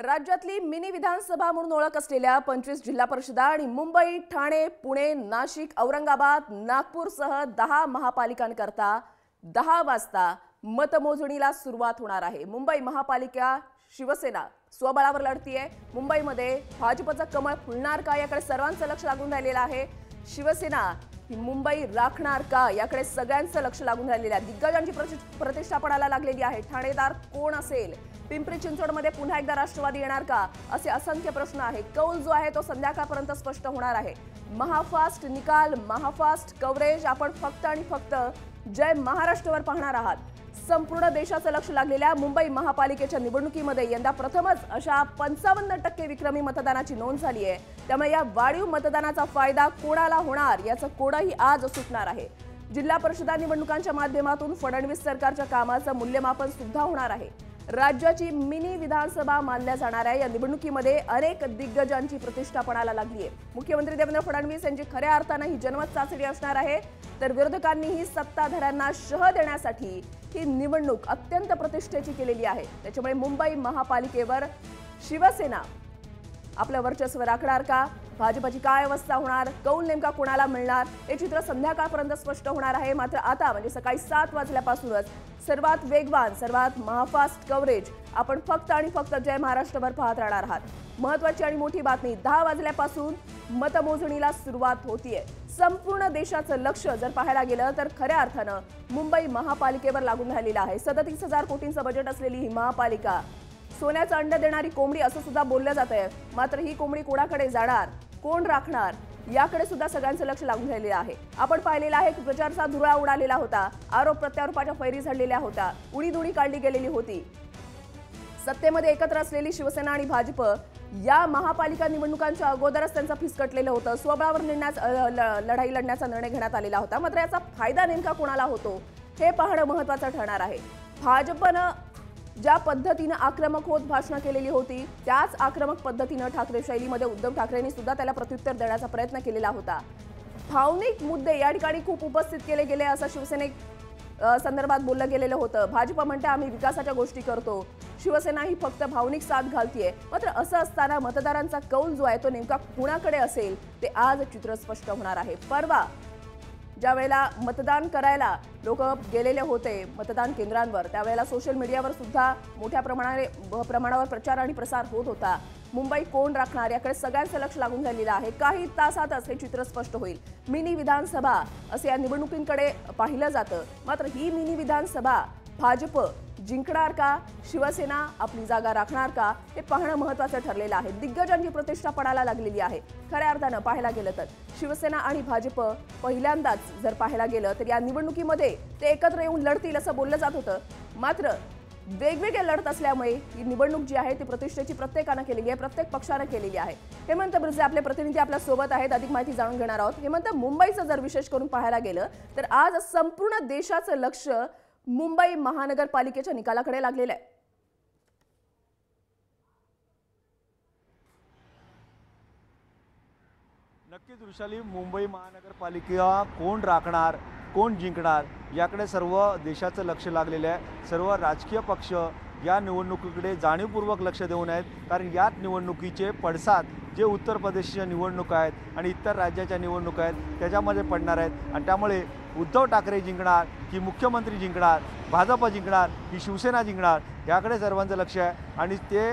राज्यातली मिनी विधानसभा म्हणून ओळख असलेल्या पंचवीस जिल्हा परिषदा आणि मुंबई ठाणे पुणे नाशिक औरंगाबाद नागपूरसह दहा महापालिकांकरता दहा वाजता मतमोजणीला सुरुवात होणार आहे मुंबई महापालिका शिवसेना स्वबळावर लढतीये मुंबईमध्ये भाजपचं कमळ फुलणार का याकडे सर्वांचं लक्ष लागून राहिलेलं आहे शिवसेना ही मुंबई राखणार का याकडे सगळ्यांचं लक्ष लागून राहिलेलं आहे दिग्गजांची प्रतिष्ठापणाला लागलेली आहे ठाणेदार कोण असेल पिंपरी चिंचवडमध्ये पुन्हा एकदा राष्ट्रवादी येणार का असे असंख्य प्रश्न आहे कौल जो आहे तो संध्याकाळपर्यंत स्पष्ट होणार आहे महाफास्ट निकाल महाफास्ट कव्हरेज आपण फक्त आणि फक्त जय महाराष्ट्रवर पाहणार आहात संपूर्ण देशाचं लक्ष लागलेल्या मुंबई महापालिकेच्या निवडणुकीमध्ये यंदा प्रथमच अशा पंचावन्न टक्के विक्रमी मतदानाची नोंद झाली आहे त्यामुळे या वाढीव मतदानाचा फायदा कोणाला होणार याचं कोडही आज सुटणार आहे जिल्हा परिषदा निवडणुकांच्या माध्यमातून फडणवीस सरकारच्या कामाचं मूल्यमापन सुद्धा होणार आहे राज्याची मिनी विधानसभा मानल्या जाणाऱ्या या निवडणुकीमध्ये अनेक दिग्गजांची प्रतिष्ठा पणाला लागली आहे मुख्यमंत्री देवेंद्र फडणवीस यांची खऱ्या अर्थानं ही जनमत चाचणी असणार आहे तर विरोधकांनीही सत्ताधाऱ्यांना शह देण्यासाठी ही निवडणूक अत्यंत प्रतिष्ठेची केलेली आहे त्याच्यामुळे मुंबई महापालिकेवर शिवसेना आपलं वर्चस्व राखणार का भाजपची काय अवस्था होणार कौल नेमका कोणाला मिळणार हे चित्र संध्याकाळपर्यंत स्पष्ट होणार आहे मात्र आता म्हणजे सकाळी सात वाजल्यापासूनच सर्वात वेगवान सर्वात महाफास्ट कव्हरेज आपण फक्त आणि फक्त जय महाराष्ट्रभर पाहत राहणार आहात महत्वाची आणि मोठी बातमी दहा वाजल्यापासून मतमोजणीला सुरुवात होतीये संपूर्ण देशाचं लक्ष जर पाहायला गेलं तर खऱ्या अर्थानं मुंबई महापालिकेवर लागून झालेलं आहे सदतीस हजार कोटींचं बजेट असलेली ही महापालिका सोन्याचं अंड देणारी कोंबडी असं सुद्धा बोललं जात आहे मात्र ही कोंबडी कोणाकडे जाणार कोण राखणार याकडे सुद्धा सगळ्यांचं लक्ष लागून राहिलेलं आहे आपण पाहिलेलं आहे की प्रचारचा धुरा उडालेला होता आरोप प्रत्यारोपाच्या फैरी झडलेल्या होता उडीदुडी काढली गेलेली होती सत्तेमध्ये एकत्र असलेली शिवसेना आणि भाजप या महापालिका निवडणुकांच्या अगोदरच त्यांचं फिसकटलेलं होतं स्वबळावर निर्ण्यास लढाई लढण्याचा निर्णय घेण्यात आलेला होता मात्र याचा फायदा नेमका कोणाला होतो हे पाहणं महत्वाचं ठरणार आहे भाजपनं ज्या पद्धतीनं आक्रमक होत भाषणं केलेली होती त्याच आक्रमक पद्धतीनं ठाकरे शैलीमध्ये उद्धव ठाकरेंनी सुद्धा त्याला प्रत्युत्तर देण्याचा प्रयत्न केलेला होता भावनिक मुद्दे या ठिकाणी खूप उपस्थित केले गेले असं शिवसेने संदर्भात बोललं गेलेलं होतं भाजप म्हणते आम्ही विकासाच्या गोष्टी करतो शिवसेना ही फक्त भावनिक साथ घालतीये मात्र असं असताना मतदारांचा कौल जो आहे तो नेमका कुणाकडे असेल ते आज चित्र स्पष्ट होणार आहे परवा ज्या वेळेला मतदान करायला लोक गेलेले होते मतदान केंद्रांवर त्यावेळेला सोशल मीडियावर सुद्धा मोठ्या प्रमाणाने प्रमाणावर प्रचार आणि प्रसार होत होता मुंबई कोण राखणार याकडे सगळ्यांचं लक्ष लागून झालेलं आहे काही तासातच हे चित्र स्पष्ट होईल मिनी विधानसभा असं या निवडणुकींकडे पाहिलं जातं मात्र ही मिनी विधानसभा भाजप जिंकणार का शिवसेना आपली जागा राखणार का हे पाहणं महत्वाचं ठरलेलं आहे दिग्गजांची प्रतिष्ठा पडायला लागलेली आहे खऱ्या अर्थानं पाहायला गेलं तर शिवसेना आणि भाजप पहिल्यांदाच जर पाहायला गेलं तर या निवडणुकीमध्ये ते एकत्र येऊन लढतील असं बोललं जात होतं मात्र वेगवेगळे लढत असल्यामुळे ही निवडणूक जी आहे ती प्रतिष्ठेची प्रत्येकानं केलेली आहे प्रत्येक पक्षानं केलेली आहे हेमंत बिर्जे आपले प्रतिनिधी आपल्या सोबत आहेत अधिक माहिती जाणून घेणार आहोत हेमंत मुंबईचं जर विशेष करून पाहायला गेलं तर आज संपूर्ण देशाचं लक्ष मुंबई महानगरपालिकेच्या निकालाकडे लागलेलं आहे नक्कीच वृषाली मुंबई महानगरपालिका कोण राखणार कोण जिंकणार याकडे सर्व देशाचं लक्ष लागलेलं आहे सर्व राजकीय पक्ष या निवडणुकीकडे जाणीवपूर्वक लक्ष देऊन आहेत कारण याच निवडणुकीचे पडसाद जे उत्तर प्रदेशच्या निवडणूक आहेत आणि इतर राज्याच्या निवडणुका आहेत त्याच्यामध्ये पडणार आहेत आणि त्यामुळे उद्धव ठाकरे जिंकणार की मुख्यमंत्री जिंकणार भाजप जिंकणार की शिवसेना जिंकणार याकडे सर्वांचं लक्ष आहे आणि ते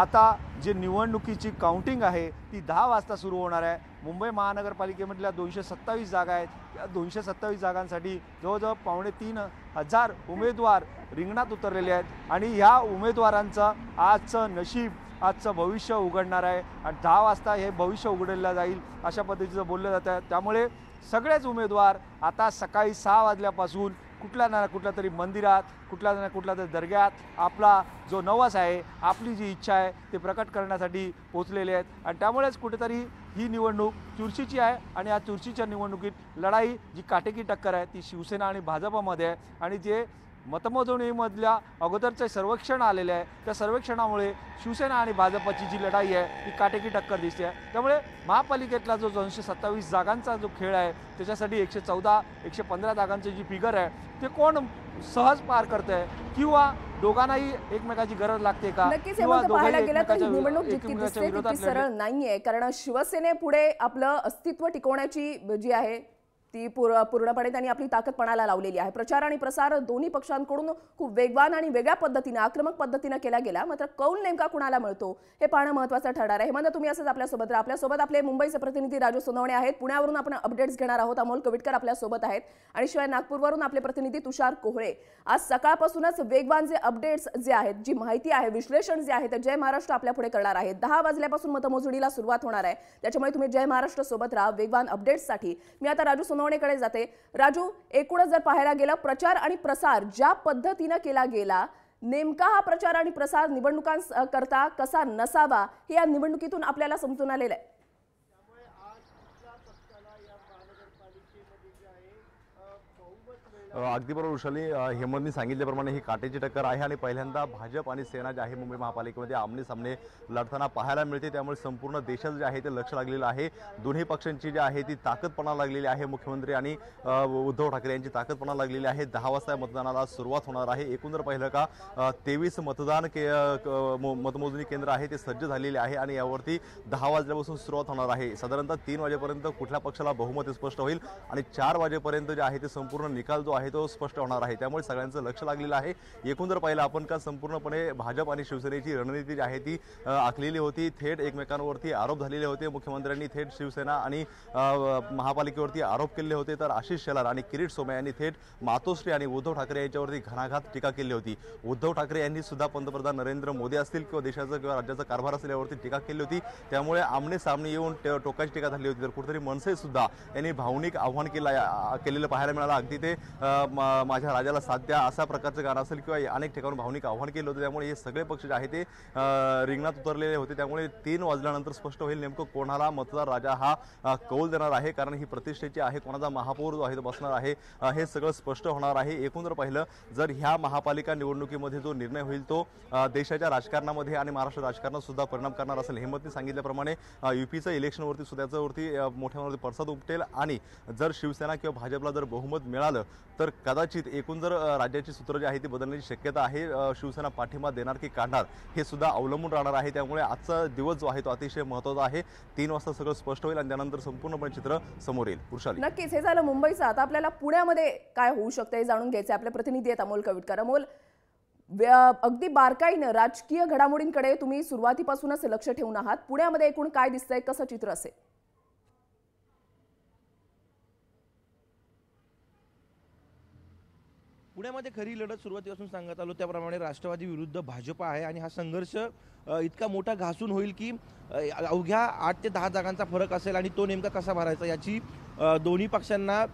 आता जे निवडणुकीची काउंटिंग आहे ती दहा वाजता सुरू होणार आहे मुंबई महानगरपालिकेमधल्या दोनशे सत्तावीस जागा आहेत या दोनशे सत्तावीस जागांसाठी जवळजवळ पावणे तीन हजार उमेदवार रिंगणात उतरलेले आहेत आणि ह्या उमेदवारांचं आजचं नशीब आजचं भविष्य उघडणार आहे आणि दहा वाजता हे भविष्य उघडलं जाईल अशा पद्धतीचं बोललं आहे त्यामुळे सगळेच उमेदवार आता सकाळी सहा वाजल्यापासून कुठल्या ना कुठल्या तरी मंदिरात कुठल्या ना कुठल्या तरी दर्ग्यात आपला जो नवस आहे आपली जी इच्छा आहे ते प्रकट करण्यासाठी पोचलेले आहेत आणि त्यामुळेच कुठेतरी ही निवडणूक चुरशीची आहे आणि या चुरशीच्या निवडणुकीत लढाई जी काटेकी टक्कर आहे ती शिवसेना आणि भाजपामध्ये आहे आणि जे मतमोजणीमधल्या अगोदरचे सर्वेक्षण आलेले आहे त्या सर्वेक्षणामुळे शिवसेना आणि भाजपची जी लढाई आहे ती काटेकी टक्कर दिसते आहे त्यामुळे महापालिकेतला जो दोनशे सत्तावीस जागांचा जो खेळ आहे त्याच्यासाठी एकशे चौदा एकशे पंधरा जागांचे जी फिगर आहे ते कोण सहज पार करत आहे किंवा दोघांनाही एकमेकाची गरज लागते का नक्कीच गेलं तर निवडणूक जितकी दिसते सरळ नाहीये कारण शिवसेने पुढे आपलं अस्तित्व टिकवण्याची जी आहे ती पूर्ण पूर्णपणे त्यांनी आपली ताकद पणाला लावलेली आहे प्रचार आणि प्रसार दोन्ही पक्षांकडून खूप वेगवान आणि वेगळ्या पद्धतीने आक्रमक पद्धतीनं केला गेला मात्र कौल नेमका कुणाला मिळतो हे पाहणं महत्त्वाचं ठरणार आहे हेमंत तुम्ही असंच आपल्यासोबत आपल्यासोबत आपले मुंबईचे प्रतिनिधी राजू सोनवणे आहेत पुण्यावरून आपण अपडेट्स घेणार आहोत अमोल कवीटकर आपल्यासोबत आहेत आणि शिवाय नागपूरवरून आपले प्रतिनिधी तुषार कोहळे आज सकाळपासूनच वेगवान जे अपडेट्स जे आहेत जी माहिती आहे विश्लेषण जे आहे ते जय महाराष्ट्र आपल्या पुढे करणार आहे दहा वाजल्यापासून मतमोजणीला सुरुवात होणार आहे त्याच्यामुळे तुम्ही जय महाराष्ट्र सोबत राहा वेगवान अपडेट्ससाठी मी आता राजू सोनवणे जाते राजू एकूणच जर पाहायला गेलं प्रचार आणि प्रसार ज्या पद्धतीनं केला गेला नेमका हा प्रचार आणि प्रसार निवडणुकांकरता कसा नसावा हे या निवडणुकीतून आपल्याला समजून आलेलं आहे अगदी बरोबर वृषाली हेमंतनी सांगितल्याप्रमाणे ही काटेची टक्कर आहे आणि पहिल्यांदा भाजप आणि सेना जे आहे मुंबई महापालिकेमध्ये आमने सामने लढताना पाहायला मिळते त्यामुळे संपूर्ण देशात जे आहे ते लक्ष लागलेलं आहे दोन्ही पक्षांची जी आहे ती ताकदपणा लागलेली आहे मुख्यमंत्री आणि उद्धव ठाकरे यांची ताकदपणा लागलेली आहे दहा वाजता मतदानाला सुरुवात होणार आहे एकूण जर पाहिलं का तेवीस मतदान के मतमोजणी केंद्र आहे ते सज्ज झालेले आहे आणि यावरती दहा वाजल्यापासून सुरुवात होणार आहे साधारणतः तीन वाजेपर्यंत कुठल्या पक्षाला बहुमत स्पष्ट होईल आणि चार वाजेपर्यंत जे आहे ते संपूर्ण निकाल निकाल जो आहे तो स्पष्ट होणार आहे त्यामुळे सगळ्यांचं लक्ष लागलेलं आहे एकूण जर पाहिलं आपण का संपूर्णपणे भाजप आणि शिवसेनेची रणनीती जी आहे ती आखलेली होती थेट एकमेकांवरती आरोप झालेले होते मुख्यमंत्र्यांनी थेट शिवसेना आणि महापालिकेवरती आरोप केले होते तर आशिष शेलार आणि किरीट सोमय यांनी थेट मातोश्री आणि उद्धव ठाकरे यांच्यावरती घणाघात टीका केली होती उद्धव ठाकरे यांनी सुद्धा पंतप्रधान नरेंद्र मोदी असतील किंवा देशाचं किंवा राज्याचा कारभार असेल यावरती टीका केली होती त्यामुळे आमने सामने येऊन टोकाची टीका झाली होती तर कुठेतरी मनसे सुद्धा यांनी भावनिक आव्हान केलं केलेलं पाहायला मिळालं अगदी ते माझ्या राजाला साथ द्या असा प्रकारचं गाणं असेल किंवा अनेक ठिकाणून भावनिक आव्हान केलं होतं त्यामुळे हे सगळे पक्ष जे आहे ते रिंगणात उतरलेले होते त्यामुळे तीन वाजल्यानंतर स्पष्ट होईल नेमकं कोणाला मतदार राजा हा कौल देणार आहे कारण ही प्रतिष्ठेची आहे कोणाचा महापौर जो आहे तो बसणार आहे हे सगळं स्पष्ट होणार आहे एकूण जर पाहिलं जर ह्या महापालिका निवडणुकीमध्ये जो निर्णय होईल तो देशाच्या राजकारणामध्ये आणि महाराष्ट्र राजकारणात सुद्धा परिणाम करणार असेल हेमतने सांगितल्याप्रमाणे युपीचं इलेक्शनवरती याच्यावरती मोठ्यावरती पडसाद उपटेल आणि जर शिवसेना किंवा भाजपला जर बहुमत मिळालं तर कदाचित एकूण जर राज्याची सूत्र जी आहे ती बदलण्याची शक्यता आहे शिवसेना पाठिंबा देणार की काढणार हे सुद्धा अवलंबून राहणार आहे त्यामुळे आजचा दिवस जो आहे तो अतिशय महत्त्वाचा आहे तीन वाजता सगळं स्पष्ट होईल आणि त्यानंतर संपूर्णपणे चित्र समोर येईल वृषाली नक्कीच हे झालं मुंबईचं आता आपल्याला पुण्यामध्ये काय होऊ शकतं हे जाणून घ्यायचं आपले प्रतिनिधी आहेत अमोल कविटकर अमोल अगदी बारकाईनं राजकीय घडामोडींकडे तुम्ही सुरुवातीपासूनच लक्ष ठेवून आहात पुण्यामध्ये एकूण काय दिसतंय कसं चित्र असेल पुण्यामध्ये खरी लढत सुरुवातीपासून सांगत आलो त्याप्रमाणे राष्ट्रवादी विरुद्ध भाजपा आहे आणि हा संघर्ष इतका मोठा घासून होईल की अवघ्या आठ ते दहा जागांचा फरक असेल आणि तो नेमका कसा भरायचा याची दोन्ही पक्षांना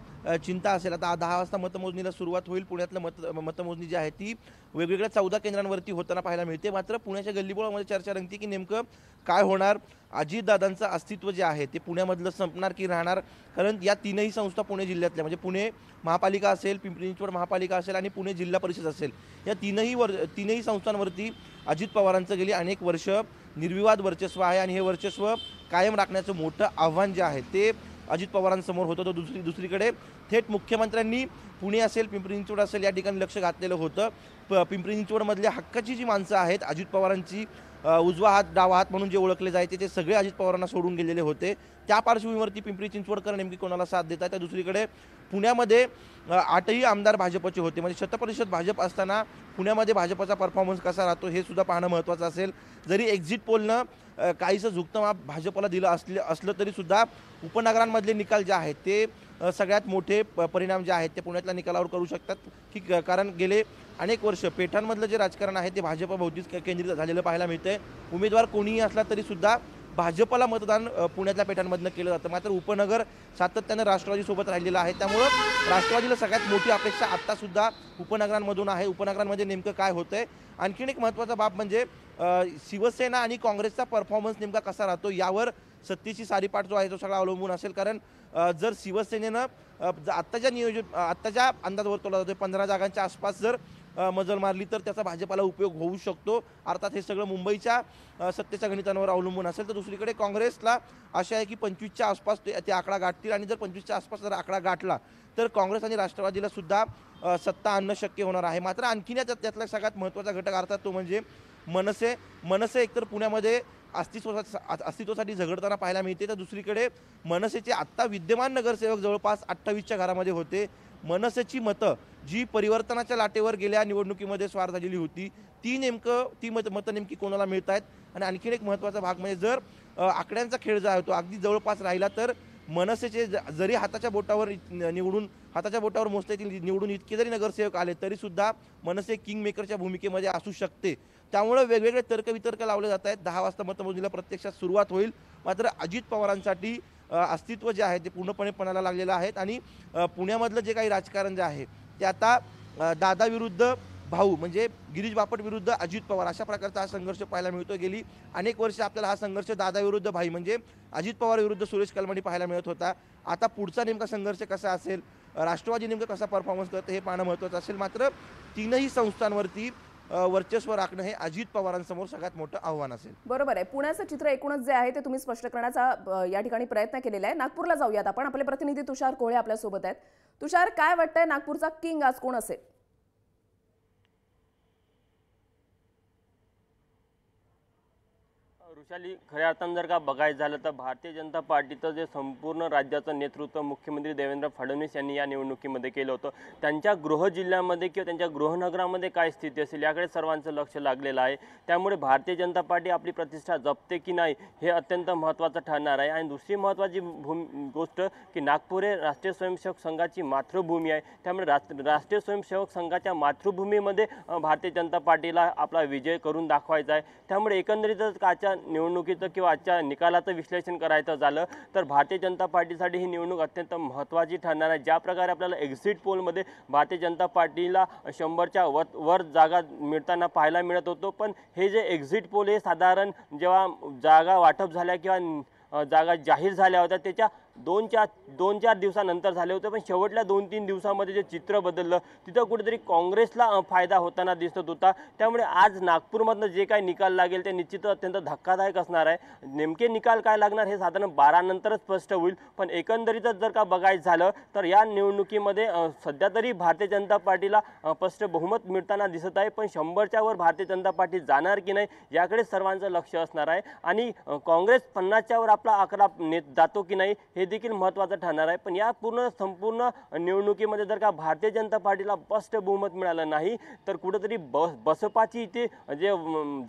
चिंता असेल आता दहा वाजता मतमोजणीला सुरुवात होईल पुण्यातलं मत मतमोजणी जी आहे ती वेगवेगळ्या चौदा केंद्रांवरती होताना पाहायला मिळते मात्र पुण्याच्या गल्लीबोळामध्ये चर्चा रंगते की नेमकं काय होणार अजितदादांचं अस्तित्व जे आहे ते पुण्यामधलं संपणार की राहणार कारण या तीनही संस्था पुणे जिल्ह्यातल्या म्हणजे पुणे महापालिका असेल पिंपरी चिंचवड महापालिका असेल आणि पुणे जिल्हा परिषद असेल या तीनही वर तीनही संस्थांवरती अजित पवारांचं गेली अनेक वर्ष निर्विवाद वर्चस्व आहे आणि हे वर्चस्व कायम राखण्याचं मोठं आव्हान जे आहे ते अजित पवारांसमोर होतं तो दुसरी दुसरीकडे थेट मुख्यमंत्र्यांनी पुणे असेल पिंपरी चिंचवड असेल या ठिकाणी लक्ष घातलेलं होतं प पिंपरी चिंचवडमधल्या हक्काची जी माणसं आहेत अजित पवारांची उजवा हात डावा हात म्हणून जे ओळखले जायचे ते सगळे अजित पवारांना सोडून गेलेले होते त्या पार्श्वभूमीवरती पिंपरी चिंचवडकर नेमकी कोणाला साथ देत आहे त्या दुसरीकडे पुण्यामध्ये आठही आमदार भाजपचे होते म्हणजे शतपरिषद भाजप असताना पुण्यामध्ये भाजपचा परफॉर्मन्स कसा राहतो हे सुद्धा पाहणं महत्त्वाचं असेल जरी एक्झिट पोलनं काहीसं झुकतं माप भाजपला दिलं असले असलं तरीसुद्धा उपनगरांमधले निकाल जे आहेत ते सगळ्यात मोठे परिणाम जे आहेत ते पुण्यातल्या निकालावर करू शकतात की कारण गेले अनेक वर्ष पेठांमधलं जे राजकारण आहे ते भौतिक केंद्रित झालेलं पाहायला मिळतंय उमेदवार कोणीही असला तरीसुद्धा भाजपला मतदान पुण्यातल्या पेठांमधनं केलं जातं मात्र उपनगर सातत्यानं राष्ट्रवादीसोबत राहिलेलं आहे त्यामुळं राष्ट्रवादीला सगळ्यात मोठी अपेक्षा आत्तासुद्धा उपनगरांमधून आहे उपनगरांमध्ये नेमकं काय होतं आहे आणखीन एक महत्त्वाचा बाब म्हणजे शिवसेना आणि काँग्रेसचा परफॉर्मन्स नेमका कसा राहतो यावर सत्तेची सारीपाठ जो आहे तो सगळा अवलंबून असेल कारण जर शिवसेनेनं आत्ताच्या नियोजन आत्ताच्या अंदाज तोला जातो पंधरा जागांच्या आसपास जर मजल मारली तर त्याचा भाजपाला उपयोग होऊ शकतो अर्थात हे सगळं मुंबईच्या सत्तेच्या गणितांवर अवलंबून असेल तर दुसरीकडे काँग्रेसला आशा आहे की पंचवीसच्या आसपास ते आकडा गाठतील आणि जर पंचवीसच्या आसपास जर आकडा गाठला तर काँग्रेस आणि राष्ट्रवादीला सुद्धा सत्ता आणणं शक्य होणार आहे मात्र आणखीन त्यातला सगळ्यात महत्त्वाचा घटक अर्थात तो म्हणजे मनसे मनसे एकतर पुण्यामध्ये अस्तित्वा अस्तित्वासाठी झगडताना पाहायला मिळते तर दुसरीकडे मनसेचे आत्ता विद्यमान नगरसेवक जवळपास अठ्ठावीसच्या घरामध्ये होते मनसेची मतं जी परिवर्तनाच्या लाटेवर गेल्या निवडणुकीमध्ये स्वार झालेली होती ती नेमकं ती मत मतं नेमकी कोणाला मिळत आहेत आणि आणखीन एक महत्त्वाचा भाग म्हणजे जर आकड्यांचा खेळ जो आहे तो अगदी जवळपास राहिला तर मनसेचे जरी हाताच्या बोटावर निवडून हाताच्या बोटावर मोजता येतील निवडून इतके जरी नगरसेवक आले तरीसुद्धा मनसे किंगमेकरच्या भूमिकेमध्ये असू शकते त्यामुळं वेगवेगळे तर्कवितर्क लावले जात आहेत दहा वाजता मतमोजणीला प्रत्यक्षात सुरुवात होईल मात्र अजित पवारांसाठी अस्तित्व जे आहे ते पूर्णपणे पणाला लागलेलं आहेत आणि पुण्यामधलं जे काही राजकारण जे आहे ते आता दादाविरुद्ध भाऊ म्हणजे गिरीश बापट विरुद्ध अजित पवार अशा प्रकारचा हा संघर्ष पाहायला मिळतो गेली अनेक वर्ष आपल्याला हा संघर्ष दादाविरुद्ध भाई म्हणजे अजित पवार विरुद्ध सुरेश कलमणी पाहायला मिळत होता आता पुढचा नेमका संघर्ष कसा असेल राष्ट्रवादी नेमकं कसा परफॉर्मन्स करतं हे पाहणं महत्त्वाचं असेल मात्र तीनही संस्थांवरती वर्चस्व राखणं हे अजित पवारांसमोर सगळ्यात मोठं आव्हान असेल बरोबर आहे पुण्याचं चित्र एकूणच जे आहे ते तुम्ही स्पष्ट करण्याचा या ठिकाणी प्रयत्न केलेला आहे नागपूरला जाऊयात आपण आपले प्रतिनिधी तुषार कोळे आपल्यासोबत आहेत तुषार काय वाटतंय नागपूरचा किंग आज कोण असेल वृषाली खऱ्या अर्थानं जर का बघायचं झालं तर भारतीय जनता पार्टीचं जे संपूर्ण राज्याचं नेतृत्व मुख्यमंत्री देवेंद्र फडणवीस यांनी या निवडणुकीमध्ये केलं होतं त्यांच्या गृह जिल्ह्यामध्ये किंवा त्यांच्या गृहनगरामध्ये काय स्थिती असेल याकडे सर्वांचं लक्ष लागलेलं आहे त्यामुळे भारतीय जनता पार्टी आपली प्रतिष्ठा जपते की नाही हे अत्यंत महत्त्वाचं ठरणार आहे आणि दुसरी महत्त्वाची भूमी गोष्ट की नागपूर हे राष्ट्रीय स्वयंसेवक संघाची मातृभूमी आहे त्यामुळे राष्ट्रीय स्वयंसेवक संघाच्या मातृभूमीमध्ये भारतीय जनता पार्टीला आपला विजय करून दाखवायचा आहे त्यामुळे एकंदरीतच काच्या निवडणुकीचं किंवा आजच्या निकालाचं विश्लेषण करायचं झालं तर भारतीय जनता पार्टीसाठी ही निवडणूक अत्यंत महत्त्वाची ठरणार आहे ज्या प्रकारे आपल्याला एक्झिट पोलमध्ये भारतीय जनता पार्टीला शंभरच्या वत वर जागा मिळताना पाहायला मिळत होतो पण हे जे एक्झिट पोल हे साधारण जेव्हा जागा वाटप झाल्या किंवा जागा जाहीर झाल्या होत्या त्याच्या दोन चार दोन चार दिवसानंतर झाले होते पण शेवटल्या दोन तीन दिवसामध्ये जे चित्र बदललं तिथं कुठेतरी काँग्रेसला फायदा होताना दिसत होता त्यामुळे आज नागपूरमधनं जे काही निकाल लागेल ते निश्चित अत्यंत धक्कादायक असणार आहे नेमके निकाल काय लागणार हे साधारण बारानंतरच स्पष्ट होईल पण एकंदरीतच जर का बघायचं झालं तर या निवडणुकीमध्ये सध्या तरी भारतीय जनता पार्टीला स्पष्ट बहुमत मिळताना दिसत आहे पण शंभरच्या वर भारतीय जनता पार्टी जाणार की नाही याकडे सर्वांचं लक्ष असणार आहे आणि काँग्रेस पन्नासच्या वर आपला अकरा ने जातो की नाही हे देखील महत्त्वाचं ठरणार आहे पण या पूर्ण संपूर्ण निवडणुकीमध्ये जर का भारतीय जनता पार्टीला स्पष्ट बहुमत मिळालं नाही तर कुठंतरी बस बसपाची इथे जे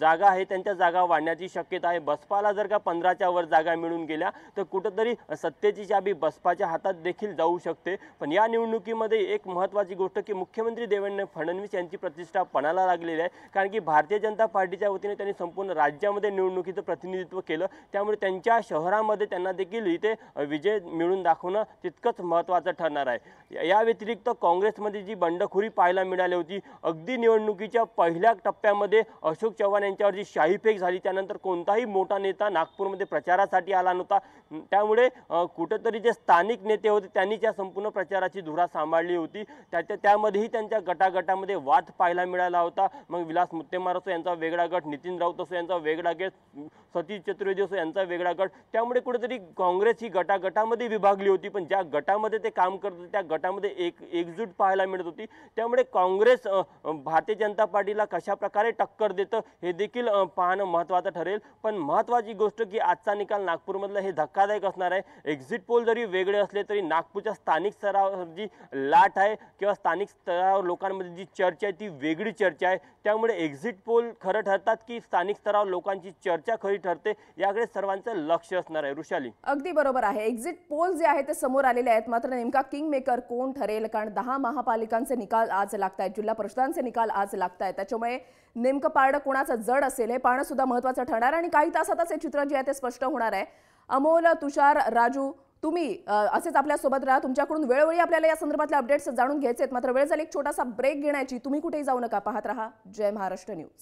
जागा आहे त्यांच्या जागा वाढण्याची शक्यता आहे बसपाला जर का पंधराच्या वर जागा मिळून गेल्या तर कुठंतरी सत्तेची चाबी बसपाच्या हातात देखील जाऊ शकते पण या निवडणुकीमध्ये एक महत्त्वाची गोष्ट की मुख्यमंत्री देवेंद्र फडणवीस यांची प्रतिष्ठा पणाला लागलेली आहे कारण की भारतीय जनता पार्टीच्या वतीने त्यांनी संपूर्ण राज्यामध्ये निवडणुकीचं प्रतिनिधित्व केलं त्यामुळे त्यांच्या शहरामध्ये त्यांना देखील इथे विजय मिळून दाखवणं तितकंच महत्त्वाचं ठरणार आहे या व्यतिरिक्त काँग्रेसमध्ये जी बंडखोरी पाहायला मिळाली होती अगदी निवडणुकीच्या पहिल्या टप्प्यामध्ये अशोक चव्हाण यांच्यावर जी शाहीफेक झाली त्यानंतर कोणताही मोठा नेता नागपूरमध्ये प्रचारासाठी आला नव्हता त्यामुळे कुठंतरी जे स्थानिक नेते होते त्यांनी त्या संपूर्ण प्रचाराची धुरा सांभाळली होती त्याच्या त्यामध्येही त्यांच्या गटागटामध्ये वाद पाहायला मिळाला होता मग विलास मुत्तेमार असो यांचा वेगळा गट नितीन राऊत असो यांचा वेगळा गट सतीश चतुर्वेदी असो यांचा वेगळा गट त्यामुळे कुठेतरी काँग्रेस ही गटागटामध्ये विभागली होती पण ज्या गटामध्ये ते काम करत होते त्या गटामध्ये एक एकजूट पाहायला मिळत होती त्यामुळे काँग्रेस भारतीय जनता पार्टीला कशा प्रकारे टक्कर देतं हे देखील पाहणं महत्त्वाचं ठरेल पण महत्त्वाची गोष्ट की आजचा निकाल नागपूरमधला हे धक्का धक्कादायक असणार आहे एक्झिट पोल जरी वेगळे असले तरी नागपूरच्या स्थानिक स्तरावर जी लाट आहे किंवा स्थानिक स्तरावर लोकांमध्ये जी चर्चा आहे ती वेगळी चर्चा आहे त्यामुळे एक्झिट पोल खरं ठरतात की स्थानिक स्तरावर लोकांची चर्चा खरी ठरते याकडे सर्वांचं लक्ष असणार आहे ऋषाली अगदी बरोबर आहे एक्झिट पोल जे आहे ते समोर आलेले आहेत मात्र नेमका किंग मेकर कोण ठरेल कारण दहा महापालिकांचे निकाल आज लागत आहेत जिल्हा परिषदांचे निकाल आज लागत आहेत त्याच्यामुळे नेमकं पारडं कोणाचं जड असेल हे पाहणं सुद्धा महत्वाचं ठरणार आणि काही तासातच हे चित्र जे आहे ते स्पष्ट होणार आहे अमोल तुषार राजू तुम्ही असेच आपल्यासोबत राहा तुमच्याकडून वेळोवेळी आपल्याला या संदर्भातले अपडेट्स जाणून घ्यायचे आहेत मात्र वेळ झाली एक छोटासा ब्रेक घेण्याची तुम्ही कुठेही जाऊ नका पाहत राहा जय महाराष्ट्र न्यूज